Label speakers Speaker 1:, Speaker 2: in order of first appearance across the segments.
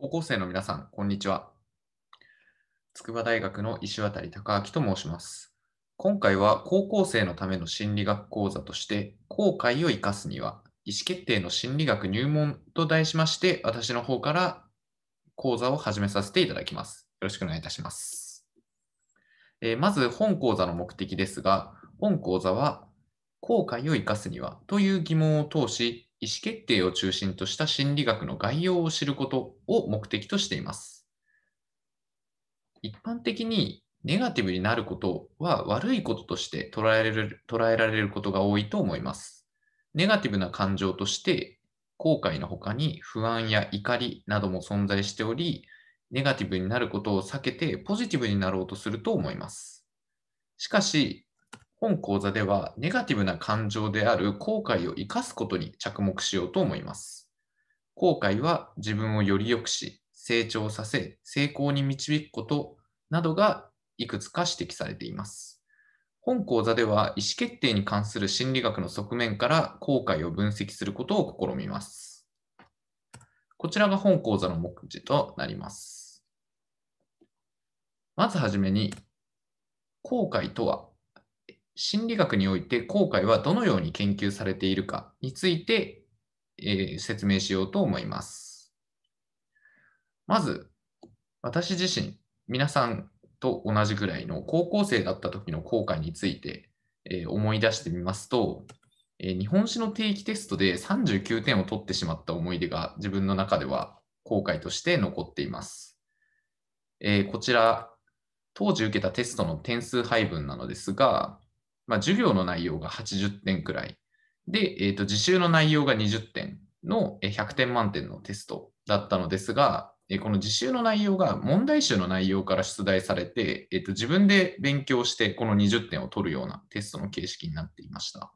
Speaker 1: 高校生の皆さん、こんにちは。筑波大学の石渡隆明と申します。今回は高校生のための心理学講座として、後悔を生かすには、意思決定の心理学入門と題しまして、私の方から講座を始めさせていただきます。よろしくお願いいたします。えー、まず、本講座の目的ですが、本講座は、後悔を生かすにはという疑問を通し、意思決定を中心とした心理学の概要を知ることを目的としています。一般的にネガティブになることは悪いこととして捉える捉えられることが多いと思います。ネガティブな感情として後悔の他に不安や怒りなども存在しており、ネガティブになることを避けてポジティブになろうとすると思います。しかし、本講座ではネガティブな感情である後悔を生かすことに着目しようと思います。後悔は自分をより良くし、成長させ、成功に導くことなどがいくつか指摘されています。本講座では意思決定に関する心理学の側面から後悔を分析することを試みます。こちらが本講座の目次となります。まずはじめに、後悔とは心理学において後悔はどのように研究されているかについて、えー、説明しようと思います。まず、私自身、皆さんと同じぐらいの高校生だった時の後悔について、えー、思い出してみますと、えー、日本史の定期テストで39点を取ってしまった思い出が自分の中では後悔として残っています。えこちら、当時受けたテストの点数配分なのですが、まあ、授業の内容が80点くらい。で、えー、と自習の内容が20点の100点満点のテストだったのですが、この自習の内容が問題集の内容から出題されて、えっと、自分で勉強してこの20点を取るようなテストの形式になっていました。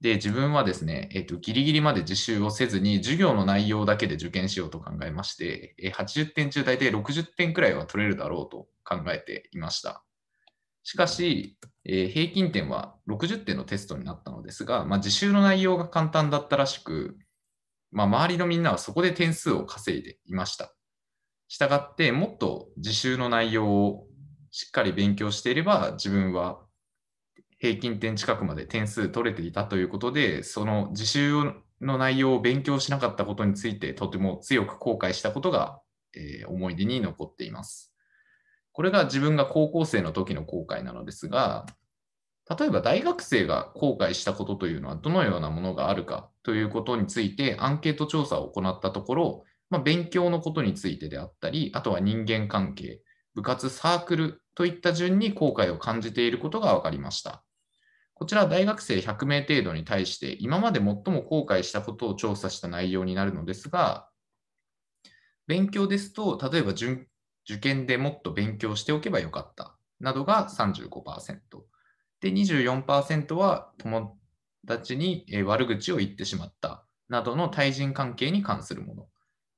Speaker 1: で、自分はですね、えっと、ギリギリまで自習をせずに授業の内容だけで受験しようと考えまして、80点中大体60点くらいは取れるだろうと考えていました。しかし、えー、平均点は60点のテストになったのですが、まあ、自習の内容が簡単だったらしく、まあ、周りのみんなはそこで点数を稼いでいました。したがって、もっと自習の内容をしっかり勉強していれば、自分は平均点近くまで点数取れていたということで、その自習の内容を勉強しなかったことについて、とても強く後悔したことが、えー、思い出に残っています。これが自分が高校生の時の後悔なのですが、例えば大学生が後悔したことというのはどのようなものがあるかということについてアンケート調査を行ったところ、まあ、勉強のことについてであったり、あとは人間関係、部活、サークルといった順に後悔を感じていることが分かりました。こちら大学生100名程度に対して今まで最も後悔したことを調査した内容になるのですが、勉強ですと、例えば受験でもっと勉強しておけばよかったなどが35%。で、24%は友達に悪口を言ってしまったなどの対人関係に関するもの。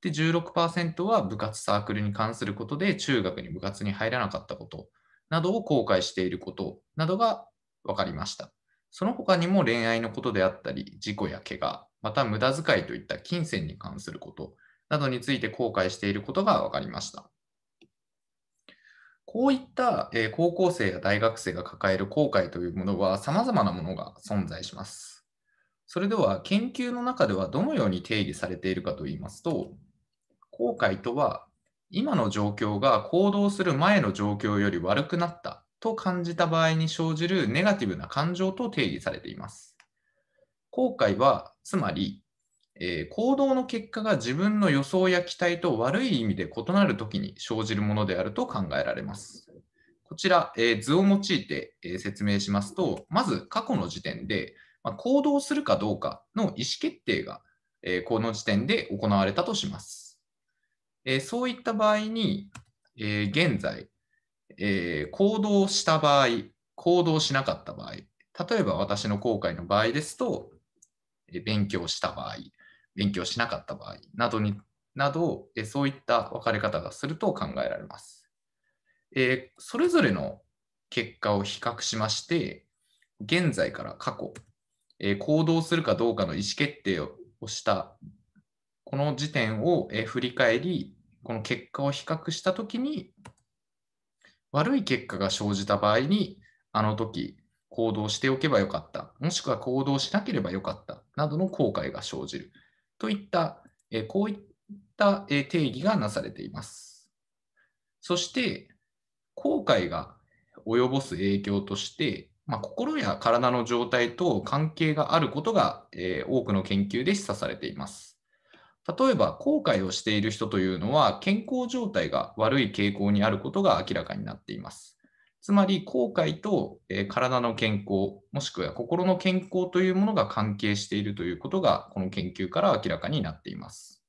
Speaker 1: で、16%は部活サークルに関することで中学に部活に入らなかったことなどを後悔していることなどが分かりました。その他にも恋愛のことであったり、事故や怪我、また無駄遣いといった金銭に関することなどについて後悔していることが分かりました。こういった高校生や大学生が抱える後悔というものは様々なものが存在します。それでは研究の中ではどのように定義されているかといいますと、後悔とは今の状況が行動する前の状況より悪くなったと感じた場合に生じるネガティブな感情と定義されています。後悔はつまりえー、行動の結果が自分の予想や期待と悪い意味で異なる時に生じるものであると考えられます。こちら、えー、図を用いて、えー、説明しますと、まず過去の時点で、まあ、行動するかどうかの意思決定が、えこの時点で行われたとします。えそういった場合に、え現在、え行動した場合、行動しなかった場合、例えば私の後悔の場合ですと、え勉強した場合、勉強しなかった場合などになどそういった分かれ方がすると考えられます。えー、それぞれの結果を比較しまして現在から過去、えー、行動するかどうかの意思決定をしたこの時点を、えー、振り返りこの結果を比較したときに悪い結果が生じた場合にあの時行動しておけばよかったもしくは行動しなければよかったなどの後悔が生じるといった、えこういったえ定義がなされています。そして、後悔が及ぼす影響として、まあ、心や体の状態と関係があることが、え多くの研究で示唆されています。例えば、後悔をしている人というのは、健康状態が悪い傾向にあることが明らかになっています。つまり後悔と、え体の健康もしくは心の健康というものが関係しているということがこの研究から明らかになっています。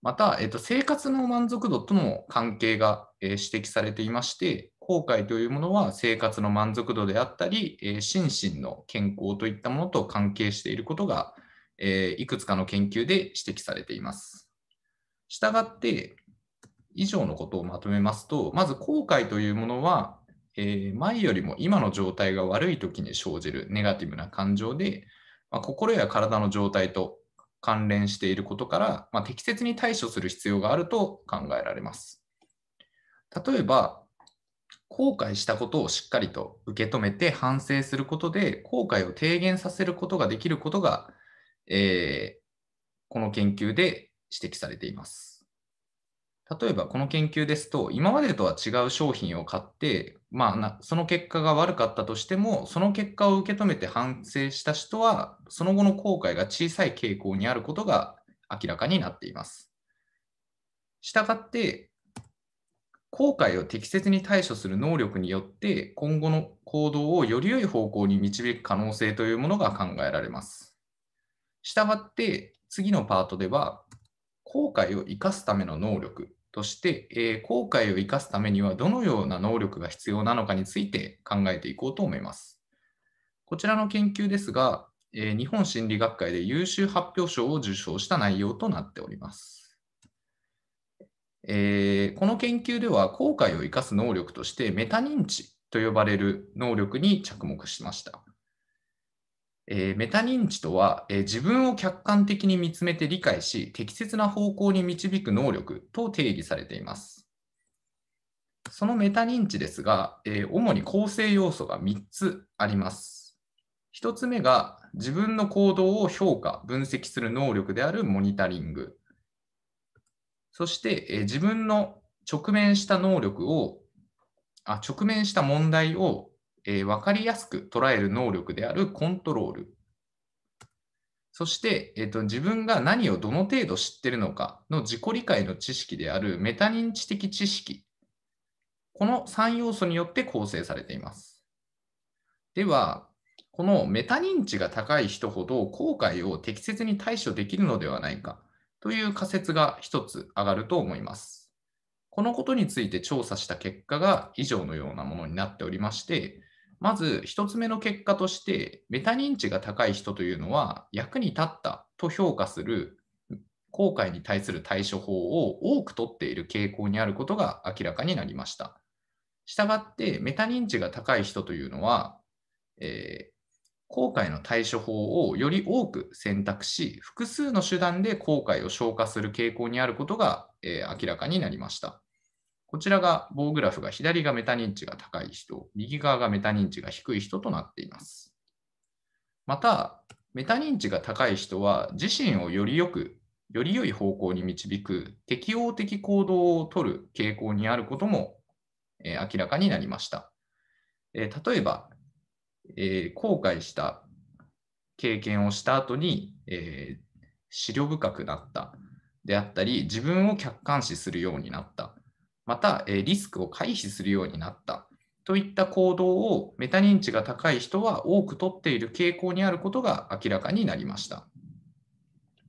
Speaker 1: また、えー、と生活の満足度との関係が、え指摘されていまして後悔というものは生活の満足度であったり、え心身の健康といったものと関係していることが、えいくつかの研究で指摘されています。したがって以上のことをまとめますと、まず後悔というものは、えー、前よりも今の状態が悪い時に生じるネガティブな感情で、まあ、心や体の状態と関連していることから、まあ、適切に対処する必要があると考えられます。例えば、後悔したことをしっかりと受け止めて反省することで、後悔を低減させることができることが、えー、この研究で指摘されています。例えばこの研究ですと、今までとは違う商品を買って、まあな、その結果が悪かったとしても、その結果を受け止めて反省した人は、その後の後悔が小さい傾向にあることが明らかになっています。したがって、後悔を適切に対処する能力によって、今後の行動をより良い方向に導く可能性というものが考えられます。したがって、次のパートでは、後悔を生かすための能力として、えー、後悔を生かすためにはどのような能力が必要なのかについて考えていこうと思います。こちらの研究ですが、えー、日本心理学会で優秀発表賞を受賞した内容となっております。えー、この研究では後悔を生かす能力としてメタ認知と呼ばれる能力に着目しました。えー、メタ認知とは、えー、自分を客観的に見つめて理解し、適切な方向に導く能力と定義されています。そのメタ認知ですが、えー、主に構成要素が3つあります。1つ目が自分の行動を評価、分析する能力であるモニタリング。そして、えー、自分の直面した能力をあ、直面した問題をえー、分かりやすく捉える能力であるコントロール。そして、えっと、と自分が何をどの程度知ってるのかの自己理解の知識であるメタ認知的知識。この3要素によって構成されています。では、このメタ認知が高い人ほど後悔を適切に対処できるのではないかという仮説が1つ上がると思います。このことについて調査した結果が以上のようなものになっておりまして、まず1つ目の結果として、メタ認知が高い人というのは、役に立ったと評価する後悔に対する対処法を多く取っている傾向にあることが明らかになりました。したがって、メタ認知が高い人というのは、えー、後悔の対処法をより多く選択し、複数の手段で後悔を消化する傾向にあることが、えー、明らかになりました。こちらが棒グラフが左がメタ認知が高い人、右側がメタ認知が低い人となっています。また、メタ認知が高い人は自身をよりよく、より良い方向に導く適応的行動をとる傾向にあることも、え明らかになりました。え例えば、え後悔した経験をした後に、えー、深くなったであったり、自分を客観視するようになったまた、えリスクを回避するようになったといった行動をメタ認知が高い人は多くとっている傾向にあることが明らかになりました。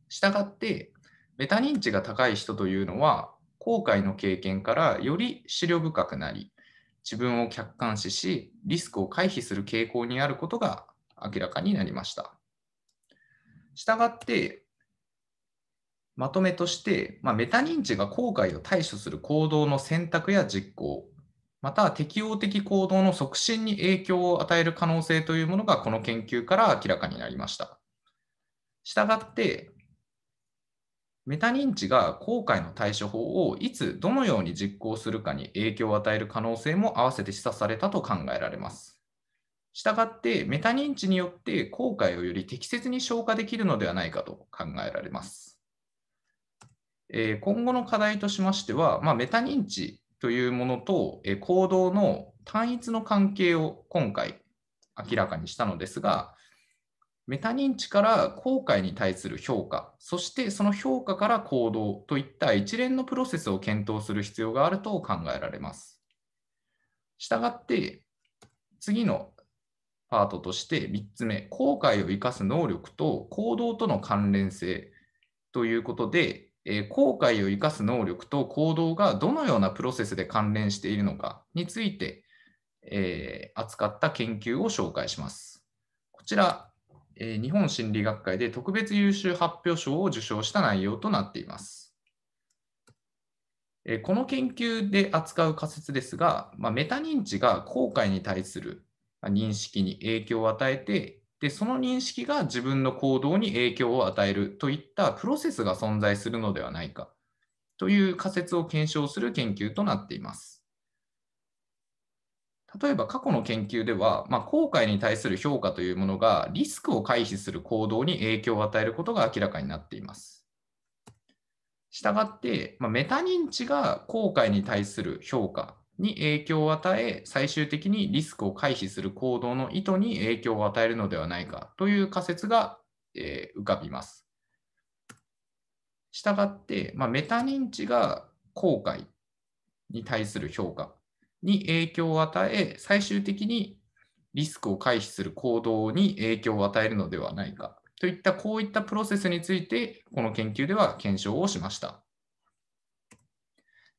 Speaker 1: したがってメタ認知が高い人というのは後悔の経験からより思慮深くなり自分を客観視しリスクを回避する傾向にあることが明らかになりました。したがってまとめとして、まあ、メタ認知が後悔を対処する行動の選択や実行、また適応的行動の促進に影響を与える可能性というものがこの研究から明らかになりました。したがって、メタ認知が後悔の対処法をいつどのように実行するかに影響を与える可能性も併せて示唆されたと考えられます。したがって、メタ認知によって後悔をより適切に消化できるのではないかと考えられます。えー、今後の課題としましては、まあ、メタ認知というものと、えー、行動の単一の関係を今回明らかにしたのですが、メタ認知から後悔に対する評価、そしてその評価から行動といった一連のプロセスを検討する必要があると考えられます。したがって、次のパートとして3つ目、後悔を生かす能力と行動との関連性ということで、え後悔を生かす能力と行動がどのようなプロセスで関連しているのかについて、えー、扱った研究を紹介します。こちら、えー、日本心理学会で特別優秀発表賞を受賞した内容となっています。えー、この研究で扱う仮説ですが、まあ、メタ認知が後悔に対する認識に影響を与えて、でその認識が自分の行動に影響を与えるといったプロセスが存在するのではないかという仮説を検証する研究となっています。例えば過去の研究では、まあ、後悔に対する評価というものがリスクを回避する行動に影響を与えることが明らかになっています。したがって、まあ、メタ認知が後悔に対する評価に影響を与え、最終的にリスクを回避する行動の意図に影響を与えるのではないかという仮説が、え浮かびます。したがって、まあ、メタ認知が後悔に対する評価に影響を与え、最終的にリスクを回避する行動に影響を与えるのではないかといったこういったプロセスについてこの研究では検証をしました。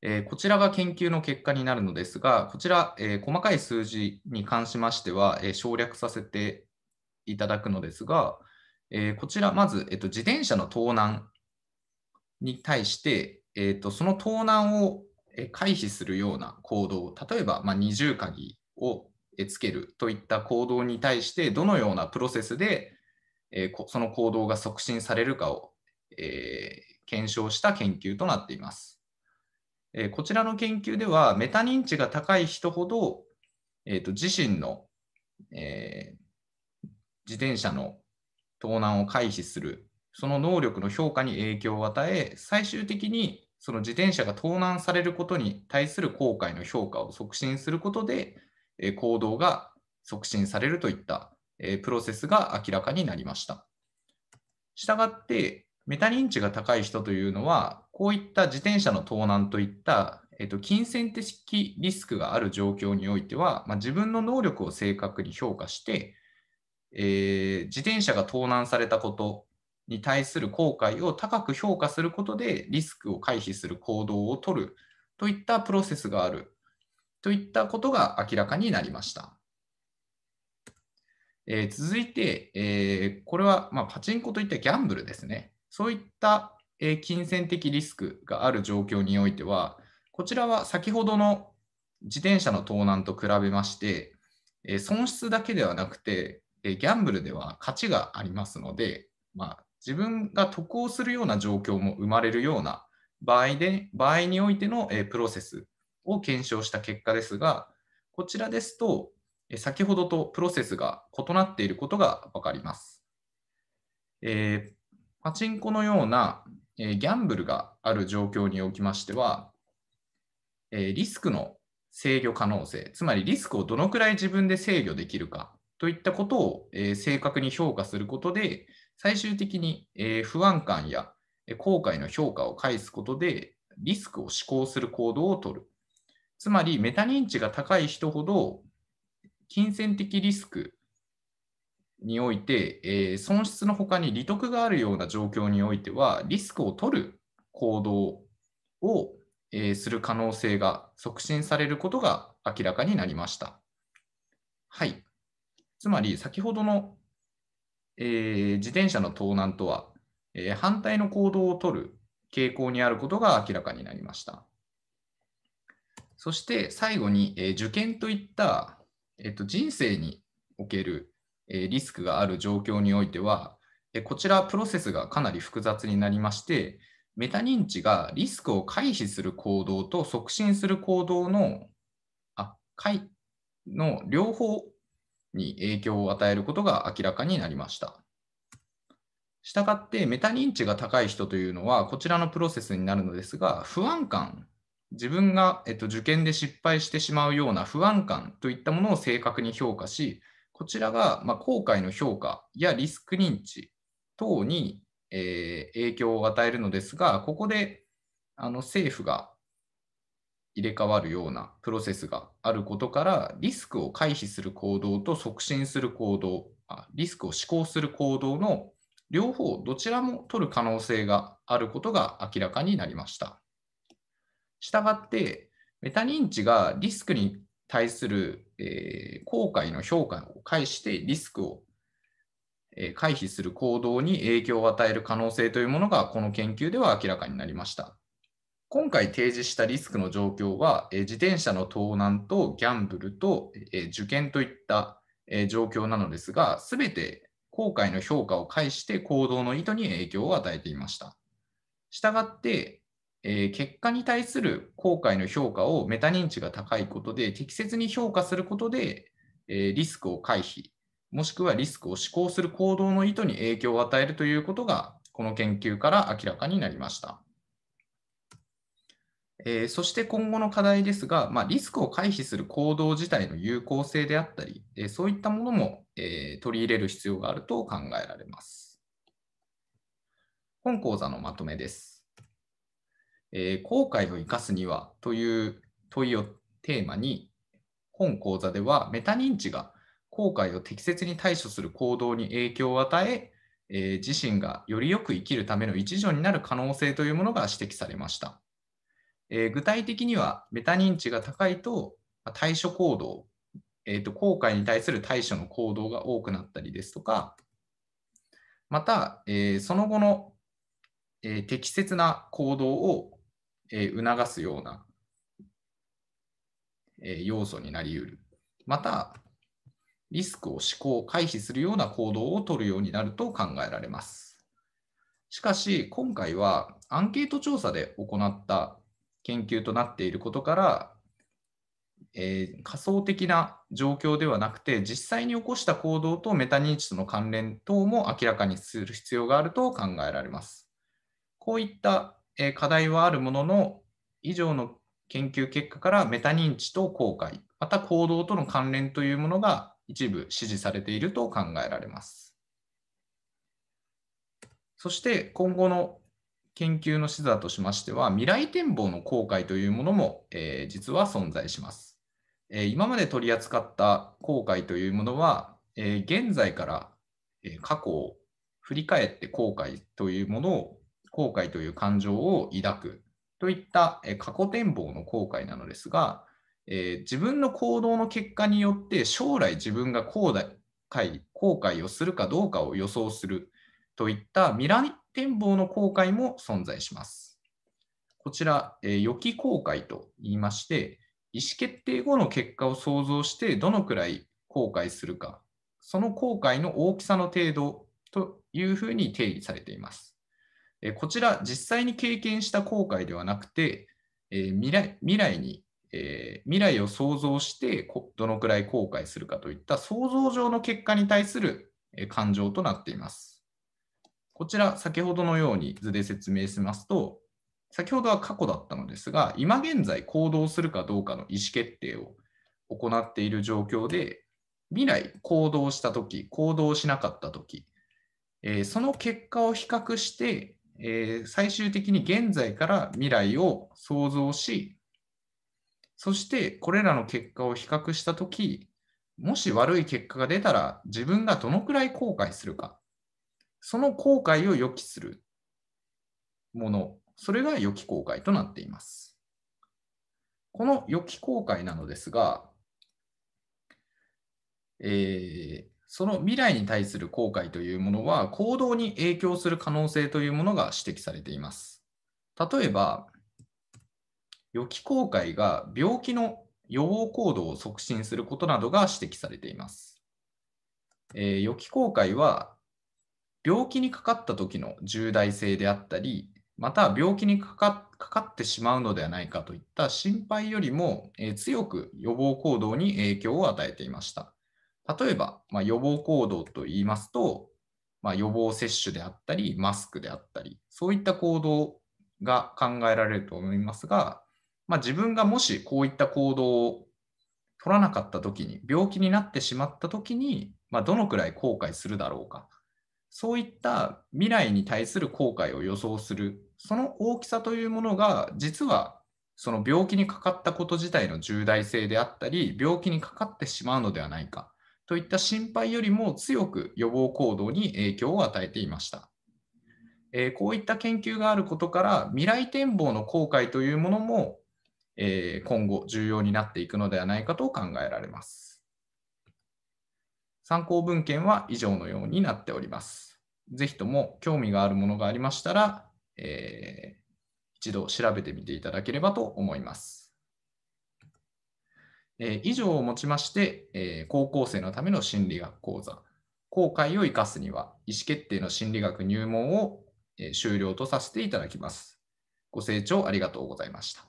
Speaker 1: えこちらが研究の結果になるのですが、こちら、え細かい数字に関しましては、え省略させていただくのですが、えこちら、まず、えー、と自転車の盗難に対して、えー、とその盗難を回避するような行動、例えば、ま二重鍵をつけるといった行動に対して、どのようなプロセスで、えその行動が促進されるかを、え検証した研究となっています。えこちらの研究では、メタ認知が高い人ほど、えーと、自身の、えー、自転車の盗難を回避する、その能力の評価に影響を与え、最終的にその自転車が盗難されることに対する後悔の評価を促進することで、え行動が促進されるといった、えプロセスが明らかになりました。したがって、メタ認知が高い人というのは、こういった自転車の盗難といった、えっと、金銭的リスクがある状況においては、まあ、自分の能力を正確に評価して、えー、自転車が盗難されたことに対する後悔を高く評価することでリスクを回避する行動をとるといったプロセスがあるといったことが明らかになりました。えー、続いて、えー、これはまパチンコといったギャンブルですね。そういったえ金銭的リスクがある状況においては、こちらは先ほどの自転車の盗難と比べまして、え損失だけではなくて、えギャンブルでは価値がありますので、まあ、自分が得をするような状況も生まれるような場合で場合においての、えプロセスを検証した結果ですが、こちらですと、先ほどとプロセスが異なっていることが分かります。えー、パチンコのようなえギャンブルがある状況におきましては、えリスクの制御可能性、つまりリスクをどのくらい自分で制御できるかといったことを、え正確に評価することで、最終的に、え不安感や後悔の評価を返すことで、リスクを思考する行動をとる。つまり、メタ認知が高い人ほど、金銭的リスクにおいて、えー、損失の他に利得があるような状況においては、リスクを取る行動を、えー、する可能性が促進されることが明らかになりました。はい。つまり、先ほどの、えー、自転車の盗難とは、え反対の行動を取る傾向にあることが明らかになりました。そして最後に、え受験といった、えっと、人生におけるリスクがある状況においては、こちらプロセスがかなり複雑になりまして、メタ認知がリスクを回避する行動と促進する行動のあ回の両方に影響を与えることが明らかになりました。したがってメタ認知が高い人というのはこちらのプロセスになるのですが不安感自分が、えっと、受験で失敗してしまうような不安感といったものを正確に評価しこちらが、まあ、後悔の評価やリスク認知等に、えー、影響を与えるのですが、ここであの政府が入れ替わるようなプロセスがあることから、リスクを回避する行動と促進する行動、あリスクを施行する行動の両方、どちらも取る可能性があることが明らかになりました。したがって、メタ認知がリスクに対する、えー、後悔の評価を介してリスクを、えー、回避する行動に影響を与える可能性というものがこの研究では明らかになりました。今回提示したリスクの状況は、えー、自転車の盗難とギャンブルと、えー、受験といった、えー、状況なのですが、すべて後悔の評価を介して行動の意図に影響を与えていました。したがって、えー、結果に対する後悔の評価をメタ認知が高いことで適切に評価することで、えー、リスクを回避もしくはリスクを思考する行動の意図に影響を与えるということがこの研究から明らかになりました。えー、そして今後の課題ですが、まあ、リスクを回避する行動自体の有効性であったり、えー、そういったものも、えー、取り入れる必要があると考えられます。本講座のまとめです。えー、後悔を生かすにはという問いをテーマに、本講座ではメタ認知が後悔を適切に対処する行動に影響を与え、えー、自身がよりよく生きるための一助になる可能性というものが指摘されました。えー、具体的には、メタ認知が高いと対処行動、えーと、後悔に対する対処の行動が多くなったりですとか、また、えー、その後の、えー、適切な行動をえー、促すような、えー、要素になりうる。また、リスクを思考、回避するような行動をとるようになると考えられます。しかし、今回はアンケート調査で行った研究となっていることから、えー、仮想的な状況ではなくて、実際に起こした行動とメタ認知との関連等も明らかにする必要があると考えられます。こういったえー、課題はあるものの、以上の研究結果からメタ認知と後悔、また行動との関連というものが一部支持されていると考えられます。そして今後の研究の視座としましては、未来展望の後悔というものも、えー、実は存在します、えー。今まで取り扱った後悔というものは、えー、現在から過去を振り返って後悔というものを後悔という感情を抱くといった過去展望の後悔なのですが、えー、自分の行動の結果によって将来自分が後悔後悔をするかどうかを予想するといった未来展望の後悔も存在します。こちら、えー、予期後悔と言いまして、意思決定後の結果を想像してどのくらい後悔するか、その後悔の大きさの程度というふうに定義されています。えこちら、実際に経験した後悔ではなくて、え未来未来に、え未来を想像してどのくらい後悔するかといった想像上の結果に対する、え感情となっています。こちら、先ほどのように図で説明しますと、先ほどは過去だったのですが、今現在行動するかどうかの意思決定を行っている状況で、未来行動したとき、行動しなかったとき、えその結果を比較して、えー、最終的に現在から未来を想像し、そしてこれらの結果を比較したとき、もし悪い結果が出たら自分がどのくらい後悔するか、その後悔を予期するもの、それが予期後悔となっています。この予期後悔なのですが、えー、その未来に対する後悔というものは行動に影響する可能性というものが指摘されています。例えば、予期後悔が病気の予防行動を促進することなどが指摘されています。えー、予期後悔は病気にかかった時の重大性であったり、また病気にかかってしまうのではないかといった心配よりも、えー、強く予防行動に影響を与えていました。例えば、まあ、予防行動といいますと、まあ、予防接種であったり、マスクであったり、そういった行動が考えられると思いますが、まあ、自分がもしこういった行動を取らなかった時に、病気になってしまった時に、まあ、どのくらい後悔するだろうか、そういった未来に対する後悔を予想する、その大きさというものが、実はその病気にかかったこと自体の重大性であったり、病気にかかってしまうのではないか、といった心配よりも強く予防行動に影響を与えていました。えこういった研究があることから未来展望の後悔というものも、え今後重要になっていくのではないかと考えられます。参考文献は以上のようになっております。ぜひとも興味があるものがありましたら、えー、一度調べてみていただければと思います。えー、以上をもちまして、えー、高校生のための心理学講座、後悔を生かすには、意思決定の心理学入門を、えー、終了とさせていただきます。ご清聴ありがとうございました。